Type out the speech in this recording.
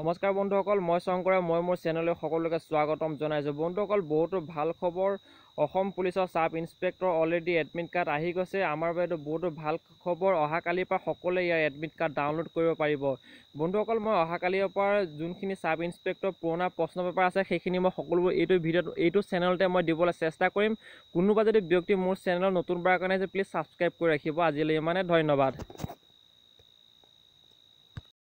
নমস্কাৰ বন্ধুসকল মই শংকৰে মই মোৰ চেনেললৈ সকলোকে স্বাগতম জনাইছোঁ বন্ধুসকল বহুতো ভাল খবৰ অসম পুলিচৰ চাব ইনস্পেক্টৰ অলৰেডি এডমিট কাৰ্ড আহি গৈছে আমাৰ বাবে বহুতো ভাল খবৰ অহাকালিৰ পৰা সকলোৱে ইয়াৰ এডমিট কাৰ্ড ডাউনলোড কৰিব পাৰিব বন্ধুসকল মই অহাকালিৰ পৰা যোনখিনি চাব ইনস্পেক্টৰ পুৰণা প্ৰশ্ন পেপাৰ আছে সেইখিনি মই সকলোবোৰ এইটো ভিডিঅ'ত এইটো চেনেলতে মই দিবলৈ চেষ্টা কৰিম কোনোবা যদি ব্যক্তি মোৰ চেনেলৰ নতুন পৰা কাৰণে আছে প্লিজ ছাবস্ক্ৰাইব কৰি ৰাখিব আজিলৈ ইমানে ধন্যবাদ